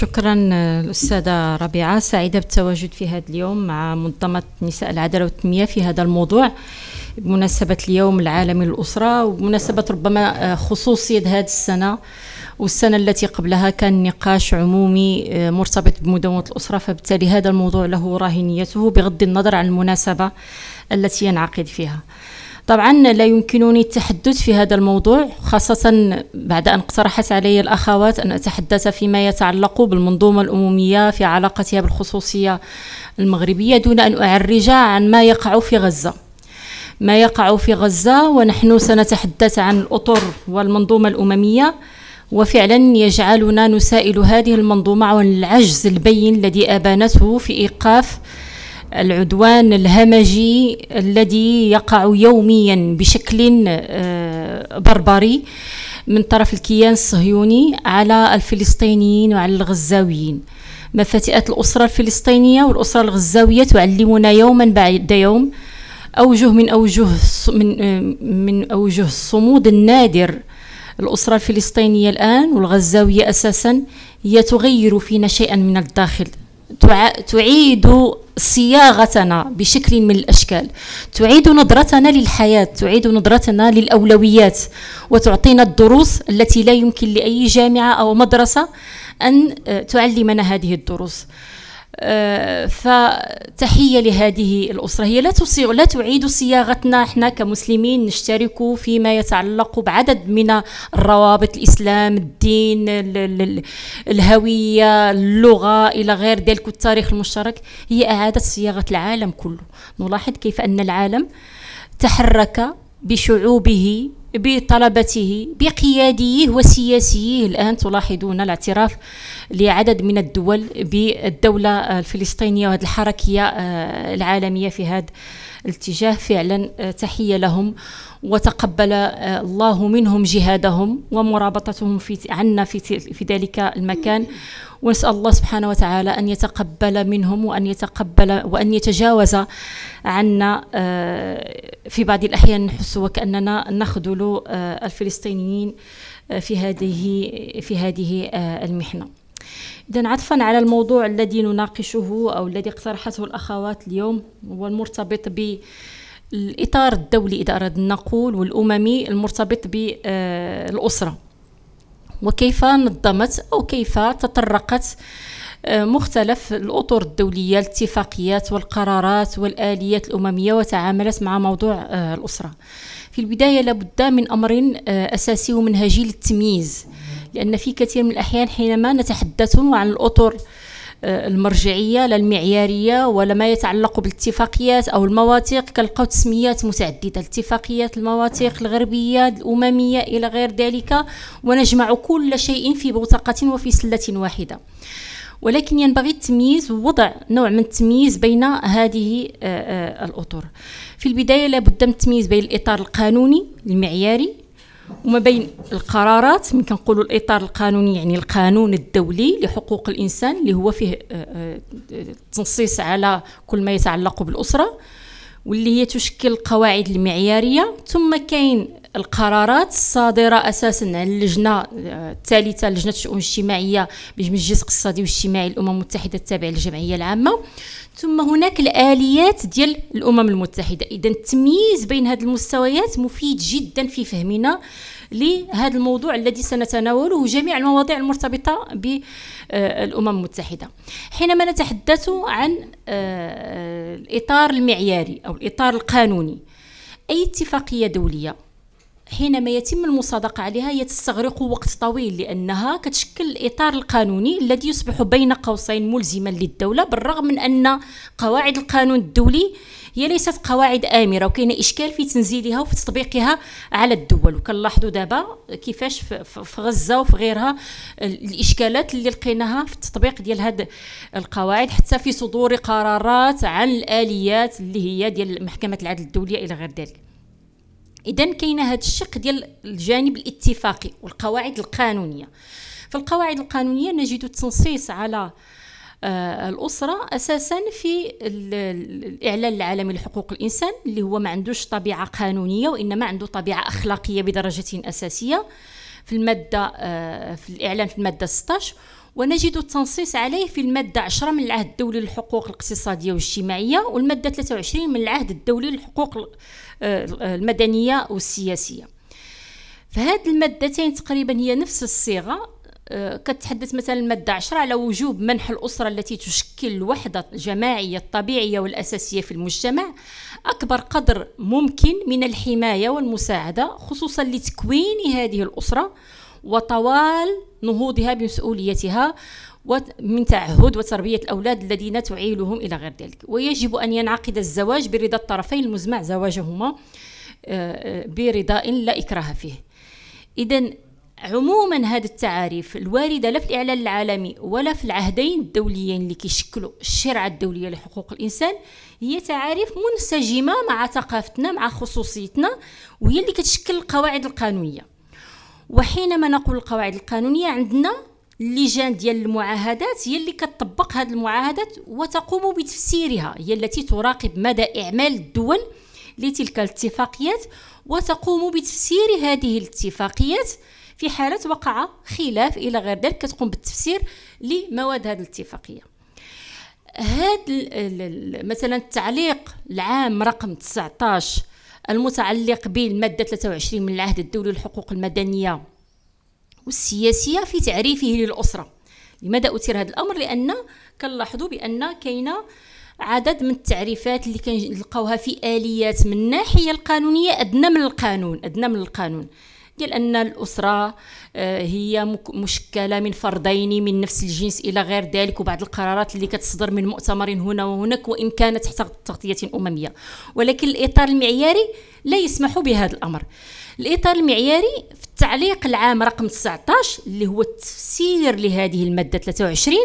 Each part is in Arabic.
شكرا الأستاذة ربيعة سعيدة بالتواجد في هذا اليوم مع منظمة نساء العدالة والتنمية في هذا الموضوع بمناسبة اليوم العالمي للأسرة وبمناسبة ربما آه، خصوصية هذه السنة والسنة التي قبلها كان نقاش عمومي آه، مرتبط بمدونة الأسرة فبالتالي هذا الموضوع له راهنيته بغض النظر عن المناسبة التي ينعقد فيها طبعا لا يمكنني التحدث في هذا الموضوع خاصة بعد أن اقترحت علي الأخوات أن أتحدث فيما يتعلق بالمنظومة الأمومية في علاقتها بالخصوصية المغربية دون أن أعرج عن ما يقع في غزة ما يقع في غزة ونحن سنتحدث عن الأطر والمنظومة الأممية وفعلا يجعلنا نسائل هذه المنظومة عن العجز البين الذي أبانته في إيقاف العدوان الهمجي الذي يقع يوميا بشكل آه، بربري من طرف الكيان الصهيوني على الفلسطينيين وعلى الغزاويين مفاتئة الأسرة الفلسطينية والأسرة الغزاوية تعلمنا يوما بعد يوم أوجه من أوجه من آه، من أوجه الصمود النادر الأسرة الفلسطينية الآن والغزاوية أساسا هي تغير فينا شيئا من الداخل تعيد صياغتنا بشكل من الاشكال تعيد نظرتنا للحياه تعيد نظرتنا للاولويات وتعطينا الدروس التي لا يمكن لاي جامعه او مدرسه ان آه، تعلمنا هذه الدروس آه، فتحيه لهذه الاسره هي لا تصيغ لا تعيد صياغتنا احنا كمسلمين نشترك فيما يتعلق بعدد من الروابط الاسلام الدين الهويه اللغه الى غير ذلك والتاريخ المشترك هي اعاده صياغه العالم كله نلاحظ كيف ان العالم تحرك بشعوبه بطلبته بقياديه وسياسيه الآن تلاحظون الاعتراف لعدد من الدول بالدولة الفلسطينية وهذه الحركية آه، العالمية في هذا الاتجاه فعلا آه، تحية لهم وتقبل آه، الله منهم جهادهم ومرابطتهم في عنا في, في ذلك المكان ونسأل الله سبحانه وتعالى أن يتقبل منهم وأن يتقبل وأن يتجاوز عنا آه، في بعض الأحيان نحس وكأننا نخذل آه، الفلسطينيين آه، في هذه في هذه المحنه إذا عطفا على الموضوع الذي نناقشه أو الذي اقترحته الأخوات اليوم هو المرتبط ب الإطار الدولي إذا أردنا نقول والأممي المرتبط بالأسرة وكيف نظمت أو كيف تطرقت آه، مختلف الأطر الدولية الاتفاقيات والقرارات والآليات الأممية وتعاملت مع موضوع آه، الأسرة في البداية لابد من أمر آه، أساسي ومنهجي للتمييز لأن في كثير من الأحيان حينما نتحدث عن الأطر المرجعيه لا المعياريه ولا ما يتعلق بالاتفاقيات او المواثيق كنلقاو تسميات متعدده الاتفاقيات المواثيق الغربيه الامميه الى غير ذلك ونجمع كل شيء في بوتقه وفي سله واحده ولكن ينبغي التمييز ووضع نوع من التمييز بين هذه آه، آه، الاطر في البدايه لابد من التمييز بين الاطار القانوني المعياري وما بين القرارات من كنقولوا الاطار القانوني يعني القانون الدولي لحقوق الانسان اللي هو فيه آه، آه، تنصيص على كل ما يتعلق بالاسره واللي هي تشكل القواعد المعياريه ثم كاين القرارات الصادره اساسا عن اللجنه آه، الثالثه لجنه الشؤون الاجتماعيه بمجلس الاقتصادي والاجتماعي الامم المتحده التابعه للجمعيه العامه ثم هناك الاليات ديال الامم المتحده اذا التمييز بين هذه المستويات مفيد جدا في فهمنا لهذا الموضوع الذي سنتناوله جميع المواضيع المرتبطه بالامم آه، المتحده حينما نتحدث عن آه، الاطار المعياري او الاطار القانوني اي اتفاقيه دوليه حينما يتم المصادقة عليها هي تستغرق وقت طويل لأنها كتشكل الإطار القانوني الذي يصبح بين قوسين ملزما للدولة بالرغم من أن قواعد القانون الدولي هي ليست قواعد آمرة وكاين إشكال في تنزيلها وفي تطبيقها على الدول وكنلاحظوا دابا كيفاش في غزة وفي غيرها الإشكالات اللي لقيناها في التطبيق ديال هاد القواعد حتى في صدور قرارات عن الآليات اللي هي ديال محكمة العدل الدولية إلى غير ذلك اذا كاين هذا الشق ديال الجانب الاتفاقي والقواعد القانونيه في القواعد القانونيه نجد التنصيص على آه، الاسره اساسا في الاعلان العالمي لحقوق الانسان اللي هو ما عندوش طبيعه قانونيه وانما عنده طبيعه اخلاقيه بدرجه اساسيه في الماده آه، في الاعلان في الماده 16 ونجد التنصيص عليه في المادة 10 من العهد الدولي للحقوق الاقتصادية والاجتماعية والمادة 23 من العهد الدولي للحقوق آه، آه، المدنيه والسياسيه فهاد المادتين تقريبا هي نفس الصيغه آه، كتحدث مثلا المادة 10 على وجوب منح الأسرة التي تشكل الوحدة الجماعية الطبيعية والأساسية في المجتمع أكبر قدر ممكن من الحماية والمساعدة خصوصا لتكوين هذه الأسرة وطوال نهوضها بمسؤوليتها من تعهد وتربية الأولاد الذين تعيلهم إلى غير ذلك ويجب أن ينعقد الزواج برضا الطرفين المزمع زواجهما آه، آه، برضاء لا إكراه فيه إذا عموما هذه التعاريف الوارده لا في الاعلان العالمي ولا في العهدين الدوليين اللي كيشكلوا الشرعه الدوليه لحقوق الانسان هي تعاريف منسجمه مع ثقافتنا مع خصوصيتنا وهي اللي كتشكل القواعد القانونيه وحينما نقول القواعد القانونيه عندنا اللجان ديال المعاهدات هي اللي كتطبق هذه المعاهدات وتقوم بتفسيرها هي التي تراقب مدى إعمال الدول لتلك الاتفاقيات وتقوم بتفسير هذه الاتفاقيات في حالة وقع خلاف إلى غير ذلك كتقوم بالتفسير لمواد هذه الاتفاقية هذا مثلا التعليق العام رقم 19 المتعلق بالمادة 23 من العهد الدولي للحقوق المدنية والسياسيه في تعريفه للاسره لماذا اثير هذا الامر لان كنلاحظوا بان كاينه عدد من التعريفات اللي كنلقاوها في اليات من الناحيه القانونيه ادنى من القانون ادنى من القانون ان الأسرة آه، هي مشكلة من فردين من نفس الجنس إلى غير ذلك وبعض القرارات اللي كتصدر من مؤتمر هنا وهناك وإن كانت تحت تغطية أممية ولكن الإطار المعياري لا يسمح بهذا الأمر الإطار المعياري في التعليق العام رقم 19 اللي هو التفسير لهذه المادة 23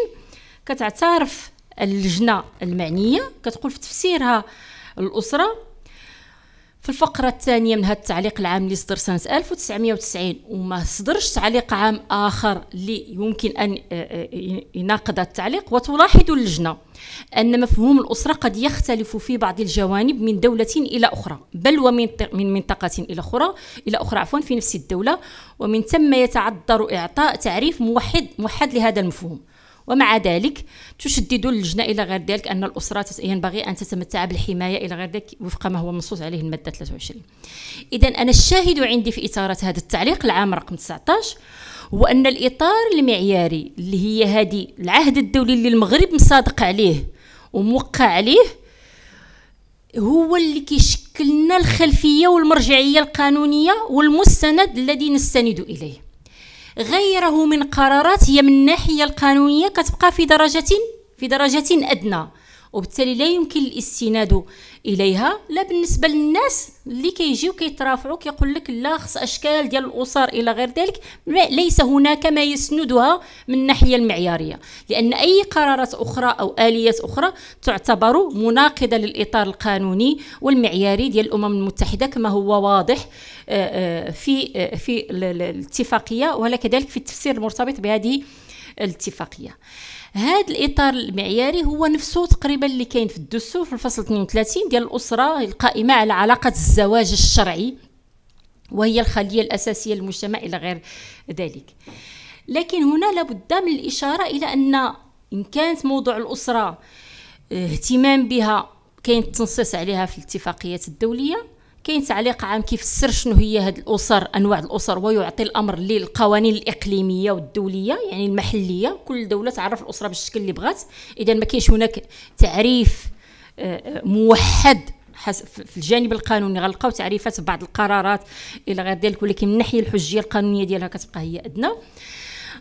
كتعترف اللجنة المعنية كتقول في تفسيرها الأسرة في الفقرة الثانية من هذا التعليق العام اللي صدر سنة 1990 وما صدرش تعليق عام آخر اللي يمكن أن آه، آه، يناقض التعليق وتلاحظ اللجنة أن مفهوم الأسرة قد يختلف في بعض الجوانب من دولة إلى أخرى بل ومن من منطقة إلى أخرى إلى أخرى عفوا في نفس الدولة ومن ثم يتعذر إعطاء تعريف موحد موحد لهذا المفهوم ومع ذلك تشدد اللجنه الى غير ذلك ان الاسره ينبغي ان تتمتع بالحمايه الى غير ذلك وفق ما هو منصوص عليه الماده 23 اذا انا الشاهد عندي في اثاره هذا التعليق العام رقم 19 هو ان الاطار المعياري اللي هي هذه العهد الدولي اللي المغرب مصادق عليه وموقع عليه هو اللي كيشكلنا الخلفيه والمرجعيه القانونيه والمستند الذي نستند اليه غيره من قرارات هي من الناحيه القانونيه كتبقى في درجه في درجه ادنى وبالتالي لا يمكن الاستناد اليها لا بالنسبه للناس اللي كيجيو كيترافعوا كيقول لك لا خص اشكال ديال الاسر الى غير ذلك ليس هناك ما يسندها من الناحيه المعياريه لان اي قرارات اخرى او اليات اخرى تعتبر مناقضه للاطار القانوني والمعياري ديال الامم المتحده كما هو واضح آه، آه، في آه، في الاتفاقيه ولا كذلك في التفسير المرتبط بهذه الاتفاقيه هذا الاطار المعياري هو نفسه تقريبا اللي كاين في الدستور في الفصل 32 ديال الاسره القائمه على علاقه الزواج الشرعي وهي الخليه الاساسيه للمجتمع الى غير ذلك لكن هنا لابد من الاشاره الى ان ان كانت موضوع الاسره آه، اهتمام بها كاين التنصيص عليها في الاتفاقيات الدوليه كاين تعليق عام كيفسر شنو هي هاد الاسر انواع الاسر ويعطي الامر للقوانين الاقليميه والدوليه يعني المحليه كل دوله تعرف الاسره بالشكل اللي بغات اذا ما كاينش هناك تعريف آه، آه، موحد في الجانب القانوني غنلقاو تعريفات بعض القرارات الى غير ذلك ولكن من الناحيه الحجيه القانونيه ديالها كتبقى هي ادنى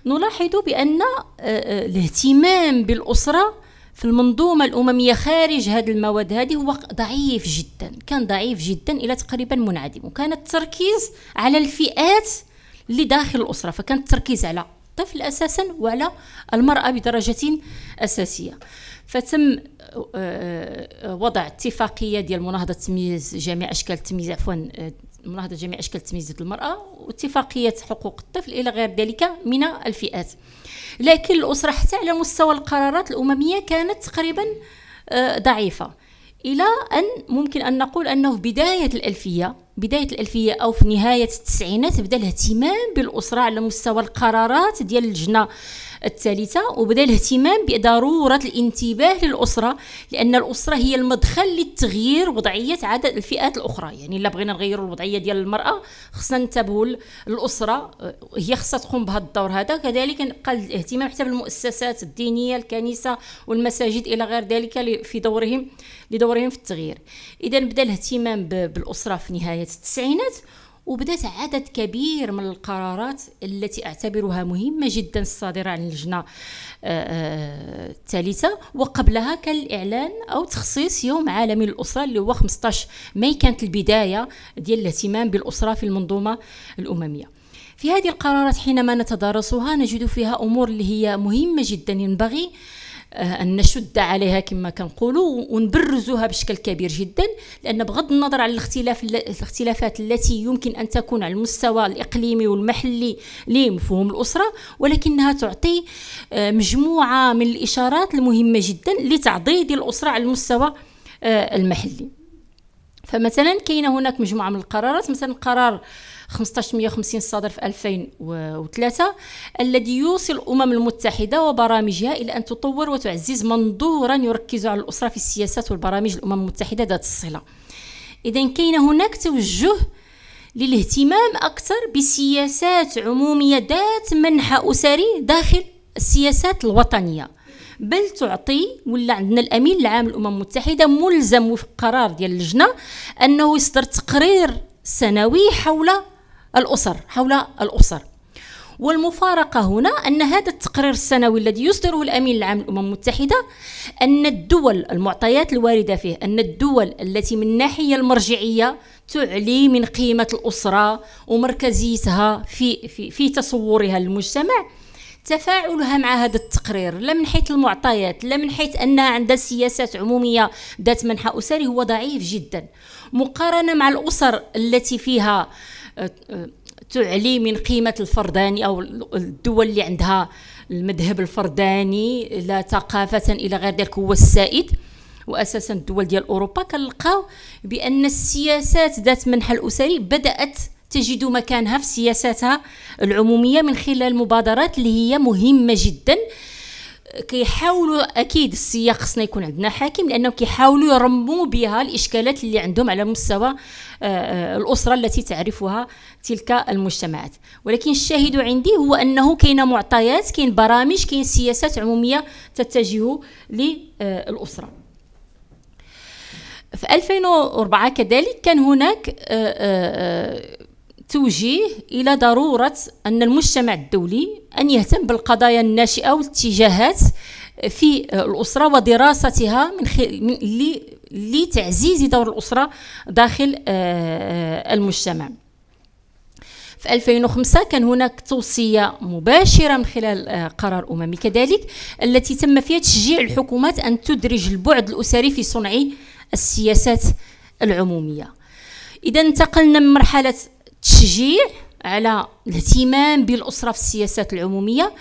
نلاحظ بان آه، الاهتمام بالاسره في المنظومة الأممية خارج هذه المواد هذه هو ضعيف جدا كان ضعيف جدا إلى تقريبا منعدم وكان التركيز على الفئات اللي داخل الأسرة فكان التركيز على الطفل أساسا وعلى المرأة بدرجة أساسية فتم آه، آه، وضع اتفاقيه ديال مناهضه تمييز جميع اشكال التمييز عفوا آه، مناهضة جميع اشكال تمييز المراه واتفاقيه حقوق الطفل الى غير ذلك من الفئات لكن الاسره حتى على مستوى القرارات الامميه كانت تقريبا آه، ضعيفه الى ان ممكن ان نقول انه في بدايه الالفيه بدايه الالفيه او في نهايه التسعينات بدا الاهتمام بالاسره على مستوى القرارات ديال اللجنه الثالثه وبدا الاهتمام بضروره الانتباه للاسره لان الاسره هي المدخل للتغيير وضعيه عدد الفئات الاخرى يعني الا بغينا نغيروا الوضعيه ديال المراه خصنا ننتبهوا للأسرة هي خصها تقوم بهذا الدور هذا كذلك بقى الاهتمام حتى بالمؤسسات الدينيه الكنيسه والمساجد الى غير ذلك في دورهم لدورهم في التغيير اذا بدا الاهتمام بالاسره في نهايه بداية التسعينات وبدات عدد كبير من القرارات التي اعتبرها مهمه جدا الصادره عن اللجنه آه، آه، الثالثه وقبلها كان الاعلان او تخصيص يوم عالمي للاسره اللي هو 15 ماي كانت البدايه ديال الاهتمام بالاسره في المنظومه الامميه في هذه القرارات حينما نتدارسها نجد فيها امور اللي هي مهمه جدا ينبغي آه، ان نشد عليها كما كنقولوا ونبرزوها بشكل كبير جدا لان بغض النظر على الاختلاف الاختلافات التي يمكن ان تكون على المستوى الاقليمي والمحلي لمفهوم الاسره ولكنها تعطي آه، مجموعه من الاشارات المهمه جدا لتعضيد الاسره على المستوى آه، المحلي فمثلا كاين هناك مجموعه من القرارات مثلا قرار 1550 صادر في 2003 الذي يوصي الأمم المتحدة وبرامجها إلى أن تطور وتعزز منظورا يركز على الأسرة في السياسات والبرامج الأمم المتحدة ذات الصلة إذا كاين هناك توجه للاهتمام أكثر بسياسات عمومية ذات منحى أسري داخل السياسات الوطنية بل تعطي ولا عندنا الامين العام للامم المتحده ملزم وفق قرار ديال اللجنه انه يصدر تقرير سنوي حول الأسر حول الأسر والمفارقة هنا أن هذا التقرير السنوي الذي يصدره الأمين العام للأمم المتحدة أن الدول المعطيات الواردة فيه أن الدول التي من الناحية المرجعية تعلي من قيمة الأسرة ومركزيتها في, في, في تصورها للمجتمع تفاعلها مع هذا التقرير لا من حيث المعطيات لا من حيث انها عندها سياسات عموميه ذات منحى اسري هو ضعيف جدا مقارنه مع الاسر التي فيها آه تعلي من قيمة الفرداني أو الدول اللي عندها المذهب الفرداني لا ثقافة إلى غير ذلك هو السائد وأساسا الدول ديال أوروبا كنلقاو بأن السياسات ذات منح الأسري بدأت تجد مكانها في سياساتها العمومية من خلال مبادرات اللي هي مهمة جدا كيحاولوا اكيد السياق خصنا يكون عندنا حاكم لانهم كيحاولوا يرموا بها الاشكالات اللي عندهم على مستوى آه، آه، الاسره التي تعرفها تلك المجتمعات ولكن الشاهد عندي هو انه كاين معطيات كاين برامج كاين سياسات عموميه تتجه للاسره في 2004 كذلك كان هناك آه، توجيه الى ضروره ان المجتمع الدولي أن يهتم بالقضايا الناشئة والاتجاهات في الأسرة ودراستها من خل... لتعزيز دور الأسرة داخل آه، آه، المجتمع في 2005 كان هناك توصية مباشرة من خلال آه، قرار أممي كذلك التي تم فيها تشجيع الحكومات أن تدرج البعد الأسري في صنع السياسات العمومية إذا انتقلنا من مرحلة تشجيع على الاهتمام بالاسره في السياسات العموميه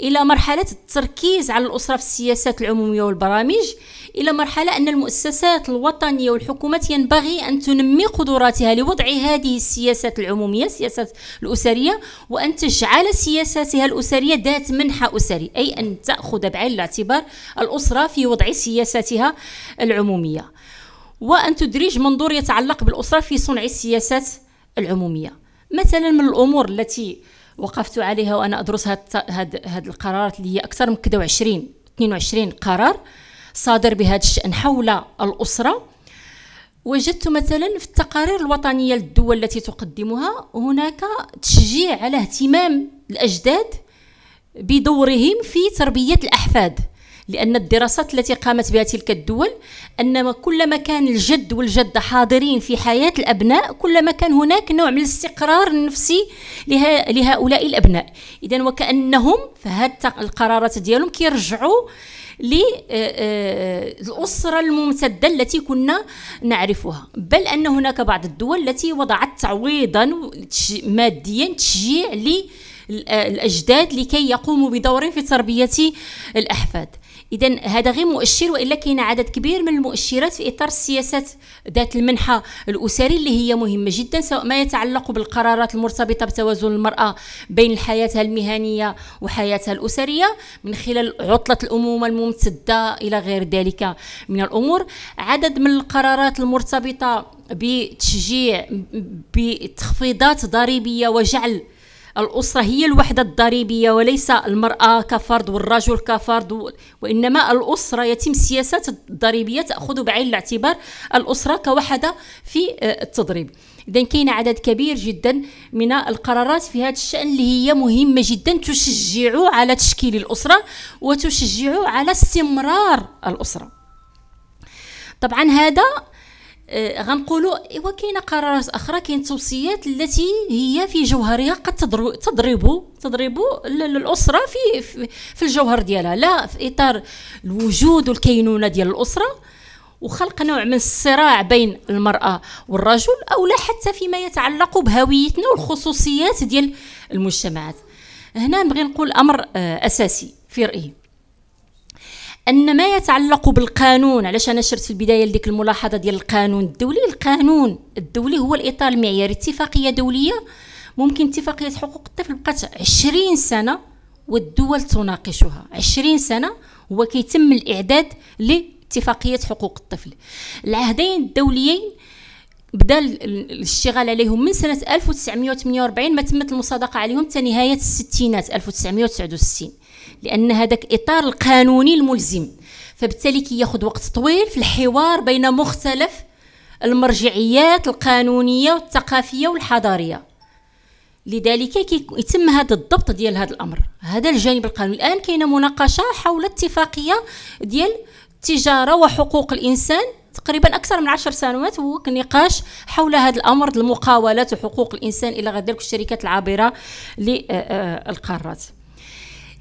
الى مرحله التركيز على الاسره في السياسات العموميه والبرامج الى مرحله ان المؤسسات الوطنيه والحكومات ينبغي ان تنمي قدراتها لوضع هذه السياسات العموميه السياسات الاسريه وان تجعل سياساتها الاسريه ذات منحى اسري اي ان تاخذ بعين الاعتبار الاسره في وضع سياساتها العموميه وان تدرج منظور يتعلق بالاسره في صنع السياسات العموميه مثلا من الامور التي وقفت عليها وانا ادرس هاد هاد القرارات اللي هي اكثر من كذا 22 قرار صادر بهذا الشان حول الاسره وجدت مثلا في التقارير الوطنيه للدول التي تقدمها هناك تشجيع على اهتمام الاجداد بدورهم في تربيه الاحفاد لأن الدراسات التي قامت بها تلك الدول أن كلما كان الجد والجدة حاضرين في حياة الأبناء كلما كان هناك نوع من الاستقرار النفسي لها لهؤلاء الأبناء إذا وكأنهم فهاد القرارات ديالهم كيرجعوا للأسرة الممتدة التي كنا نعرفها بل أن هناك بعض الدول التي وضعت تعويضا ماديا تشجيع للأجداد آه، لكي يقوموا بدور في تربية الأحفاد اذا هذا غير مؤشر والا كاين عدد كبير من المؤشرات في اطار السياسات ذات المنحى الاسري اللي هي مهمه جدا سواء ما يتعلق بالقرارات المرتبطه بتوازن المراه بين حياتها المهنيه وحياتها الاسريه من خلال عطله الامومه الممتده الى غير ذلك من الامور عدد من القرارات المرتبطه بتشجيع بتخفيضات ضريبيه وجعل الأسرة هي الوحدة الضريبية وليس المرأة كفرد والرجل كفرد وإنما الأسرة يتم السياسات الضريبية تأخذ بعين الاعتبار الأسرة كوحدة في آه، التضريب إذا كاين عدد كبير جدا من القرارات في هذا الشأن اللي هي مهمة جدا تشجع على تشكيل الأسرة وتشجع على استمرار الأسرة طبعا هذا آه، غنقولوا ايوا كاينه قرارات اخرى كاين توصيات التي هي في جوهرها قد تضرب تضرب الاسره في في الجوهر ديالها لا في اطار الوجود والكينونه ديال الاسره وخلق نوع من الصراع بين المراه والرجل او لا حتى فيما يتعلق بهويتنا والخصوصيات ديال المجتمعات هنا نبغي نقول امر آه، اساسي في رايي ان ما يتعلق بالقانون علاش انا شرت في البدايه لديك الملاحظه ديال القانون الدولي القانون الدولي هو الاطار المعياري اتفاقيه دوليه ممكن اتفاقيه حقوق الطفل بقات 20 سنه والدول تناقشها 20 سنه هو كيتم الاعداد لاتفاقيه حقوق الطفل العهدين الدوليين بدا الاشتغال عليهم من سنه 1948 ما تمت المصادقه عليهم حتى نهايه الستينات 1969 لان هذاك اطار القانوني الملزم فبالتالي كياخذ وقت طويل في الحوار بين مختلف المرجعيات القانونيه والثقافيه والحضاريه لذلك يتم هذا الضبط ديال هذا الامر هذا الجانب القانوني الان كاينه مناقشه حول اتفاقيه ديال التجاره وحقوق الانسان تقريبا اكثر من عشر سنوات هو نقاش حول هذا الامر المقاولات وحقوق الانسان الى غير ذلك الشركات العابره للقارات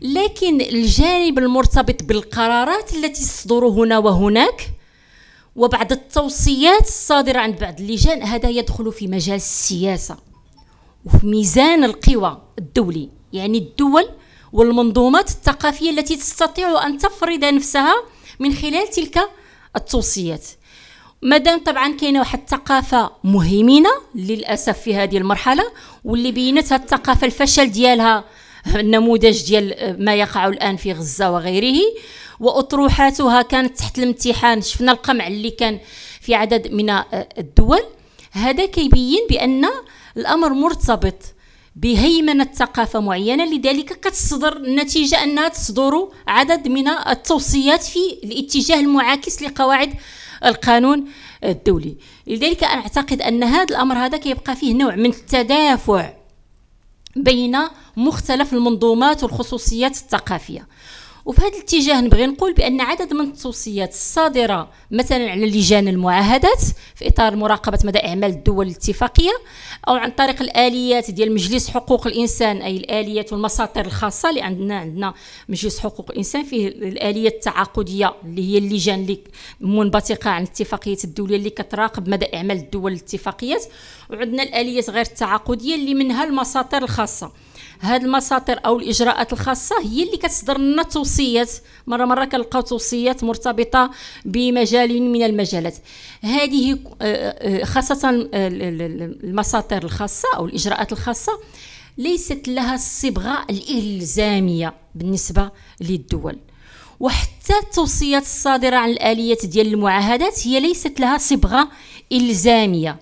لكن الجانب المرتبط بالقرارات التي تصدر هنا وهناك وبعد التوصيات الصادرة عن بعض اللجان هذا يدخل في مجال السياسة وفي ميزان القوى الدولي يعني الدول والمنظومات الثقافية التي تستطيع أن تفرض نفسها من خلال تلك التوصيات مادام طبعا كاينه واحد الثقافه مهيمنه للاسف في هذه المرحله واللي بينتها الثقافه الفشل ديالها النموذج ديال ما يقع الان في غزه وغيره واطروحاتها كانت تحت الامتحان شفنا القمع اللي كان في عدد من الدول هذا كيبين بان الامر مرتبط بهيمنة ثقافة معينة لذلك كتصدر النتيجة أنها تصدر عدد من التوصيات في الاتجاه المعاكس لقواعد القانون الدولي لذلك أنا أعتقد أن هذا الأمر هذا كيبقى فيه نوع من التدافع بين مختلف المنظومات والخصوصيات الثقافيه وفي هذا الاتجاه نبغي نقول بان عدد من التوصيات الصادره مثلا على لجان المعاهدات في اطار مراقبه مدى اعمال الدول الاتفاقيه او عن طريق الاليات ديال مجلس حقوق الانسان اي الاليات والمساطر الخاصه اللي عندنا عندنا مجلس حقوق الانسان فيه الاليه التعاقديه اللي هي اللجان اللي منبثقه عن الاتفاقيات الدوليه اللي كتراقب مدى اعمال الدول الاتفاقيات وعندنا الاليات غير التعاقديه اللي منها المساطر الخاصه هاد المساطر او الاجراءات الخاصه هي اللي كتصدر لنا توصيات مره مره كنلقاو توصيات مرتبطه بمجال من المجالات هذه آه، آه، خاصه آه، المساطر الخاصه او الاجراءات الخاصه ليست لها الصبغه الالزاميه بالنسبه للدول وحتى التوصيات الصادره عن الاليات ديال المعاهدات هي ليست لها صبغه الزاميه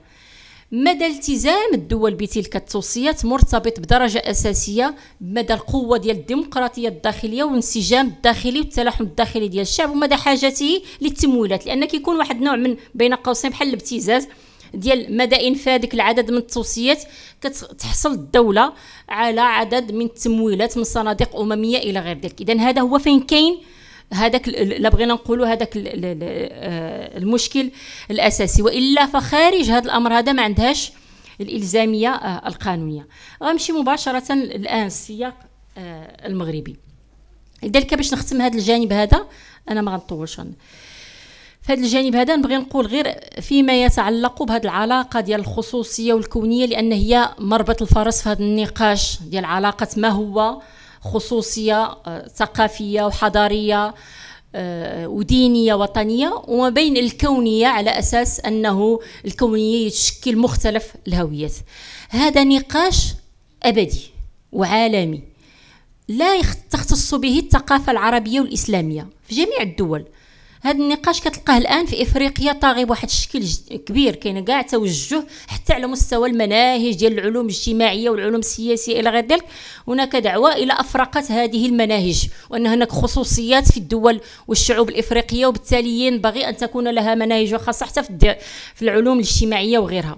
مدى التزام الدول بتلك التوصيات مرتبط بدرجة أساسية بمدى القوة ديال الديمقراطية الداخلية والانسجام الداخلي والتلاحم الداخلي ديال الشعب ومدى حاجته للتمويلات لأن كيكون واحد نوع من بين قوسين بحال الابتزاز ديال مدى انفاذك العدد من التوصيات كتحصل الدوله على عدد من التمويلات من صناديق امميه الى غير ذلك اذا هذا هو فين كاين هذاك لا بغينا نقولوا هذاك آه، المشكل الاساسي والا فخارج هذا الامر هذا ما عندهاش الالزاميه آه، القانونيه غنمشي مباشره الان السياق آه، المغربي لذلك باش نختم هذا الجانب هذا انا ما غنطولش في هذا الجانب هذا نبغي نقول غير فيما يتعلق بهذه العلاقه ديال الخصوصيه والكونيه لان هي مربط الفرس في هذا النقاش ديال علاقه ما هو خصوصيه آه، ثقافيه وحضاريه آه، ودينيه وطنيه وما بين الكونيه على اساس انه الكونيه تشكل مختلف الهويات هذا نقاش ابدي وعالمي لا تختص به الثقافه العربيه والاسلاميه في جميع الدول هذا النقاش كتلقاه الان في افريقيا طاغي بواحد الشكل كبير كاين كاع توجه حتى على مستوى المناهج ديال العلوم الاجتماعيه والعلوم السياسيه الى غير ذلك هناك دعوه الى افرقه هذه المناهج وان هناك خصوصيات في الدول والشعوب الافريقيه وبالتالي ينبغي ان تكون لها مناهج خاصه حتى في, في العلوم الاجتماعيه وغيرها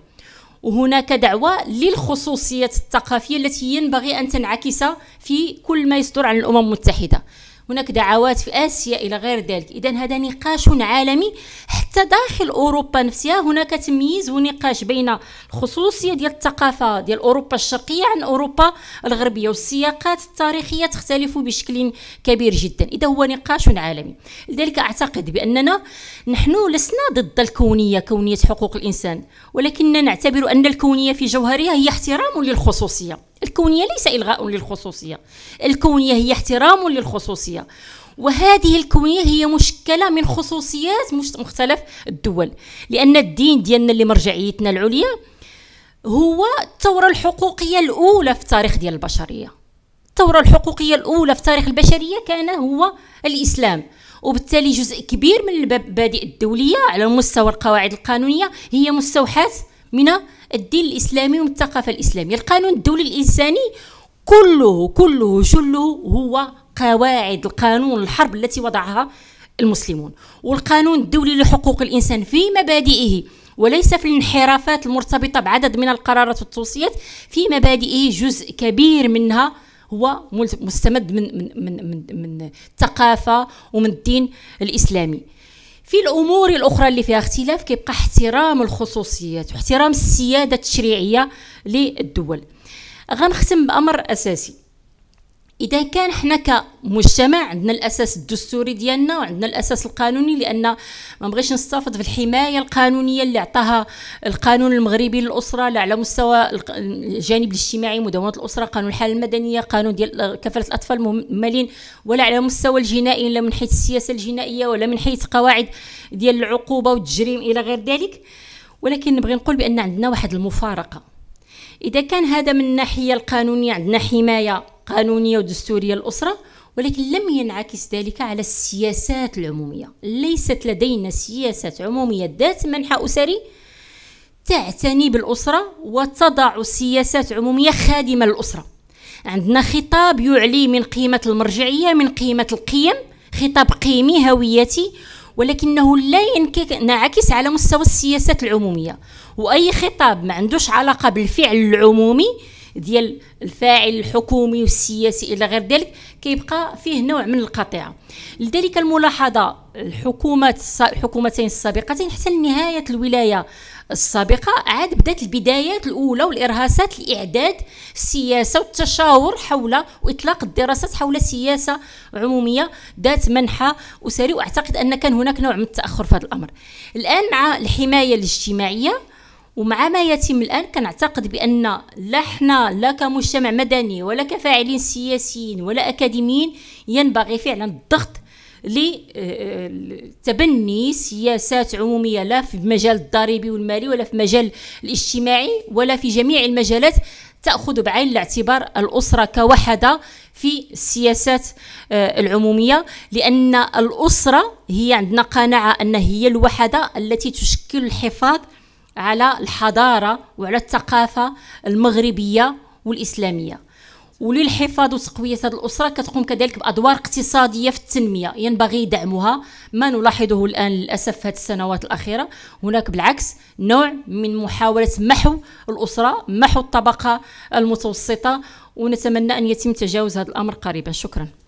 وهناك دعوة للخصوصيات الثقافية التي ينبغي أن تنعكس في كل ما يصدر عن الأمم المتحدة هناك دعوات في آسيا إلى غير ذلك إذا هذا نقاش عالمي داخل اوروبا نفسها هناك تمييز ونقاش بين الخصوصيه ديال الثقافه ديال اوروبا الشرقيه عن اوروبا الغربيه والسياقات التاريخيه تختلف بشكل كبير جدا اذا هو نقاش عالمي لذلك اعتقد باننا نحن لسنا ضد الكونيه كونيه حقوق الانسان ولكننا نعتبر ان الكونيه في جوهرها هي احترام للخصوصيه الكونيه ليس الغاء للخصوصيه الكونيه هي احترام للخصوصيه وهذه الكونية هي مشكلة من خصوصيات مختلف الدول لأن الدين ديالنا اللي مرجعيتنا العليا هو الثورة الحقوقية الأولى في التاريخ ديال البشرية الثورة الحقوقية الأولى في تاريخ البشرية كان هو الإسلام وبالتالي جزء كبير من المبادئ الدولية على مستوى القواعد القانونية هي مستوحاة من الدين الإسلامي ومن الثقافة الإسلامية القانون الدولي الإنساني كله كله شله هو قواعد القانون الحرب التي وضعها المسلمون والقانون الدولي لحقوق الإنسان في مبادئه وليس في الانحرافات المرتبطة بعدد من القرارات والتوصيات في مبادئه جزء كبير منها هو مستمد من من من من, من الثقافة ومن الدين الإسلامي في الأمور الأخرى اللي فيها اختلاف كيبقى احترام الخصوصيات واحترام السيادة التشريعية للدول غنختم بأمر أساسي اذا كان حنا كمجتمع عندنا الاساس الدستوري ديالنا وعندنا الاساس القانوني لان ما بغيش نستفض في الحمايه القانونيه اللي عطاها القانون المغربي للاسره لا على مستوى الجانب الاجتماعي مدونه الاسره قانون الحاله المدنيه قانون ديال كفاله الاطفال المهملين ولا على مستوى الجنائي لا من حيث السياسه الجنائيه ولا من حيث قواعد ديال العقوبه والتجريم الى غير ذلك ولكن نبغي نقول بان عندنا واحد المفارقه اذا كان هذا من الناحيه القانونيه عندنا حمايه قانونية ودستورية الأسرة ولكن لم ينعكس ذلك على السياسات العمومية ليست لدينا سياسات عمومية ذات منحى أسري تعتني بالأسرة وتضع سياسات عمومية خادمة للأسرة عندنا خطاب يعلي من قيمة المرجعية من قيمة القيم خطاب قيمي هويتي ولكنه لا ينعكس على مستوى السياسات العمومية وأي خطاب ما عندوش علاقة بالفعل العمومي ديال الفاعل الحكومي والسياسي الى غير ذلك كيبقى فيه نوع من القطيعه لذلك الملاحظه الحكومات الحكومتين السابقتين حتى نهايه الولايه السابقه عاد بدات البدايات الاولى والارهاصات لاعداد السياسه والتشاور حول واطلاق الدراسات حول سياسه عموميه ذات منحى اسري واعتقد ان كان هناك نوع من التاخر في هذا الامر الان مع الحمايه الاجتماعيه ومع ما يتم الآن كنعتقد بأن لا حنا لا كمجتمع مدني ولا كفاعلين سياسيين ولا أكاديميين ينبغي فعلا الضغط لتبني سياسات عمومية لا في المجال الضريبي والمالي ولا في المجال الاجتماعي ولا في جميع المجالات تأخذ بعين الاعتبار الأسرة كوحدة في السياسات آه، العمومية لأن الأسرة هي عندنا قناعة أن هي الوحدة التي تشكل الحفاظ على الحضارة وعلى الثقافة المغربية والإسلامية وللحفاظ وتقوية هذه الأسرة كتقوم كذلك بأدوار اقتصادية في التنمية ينبغي دعمها ما نلاحظه الآن للأسف في هذه السنوات الأخيرة هناك بالعكس نوع من محاولة محو الأسرة محو الطبقة المتوسطة ونتمنى أن يتم تجاوز هذا الأمر قريبا شكرا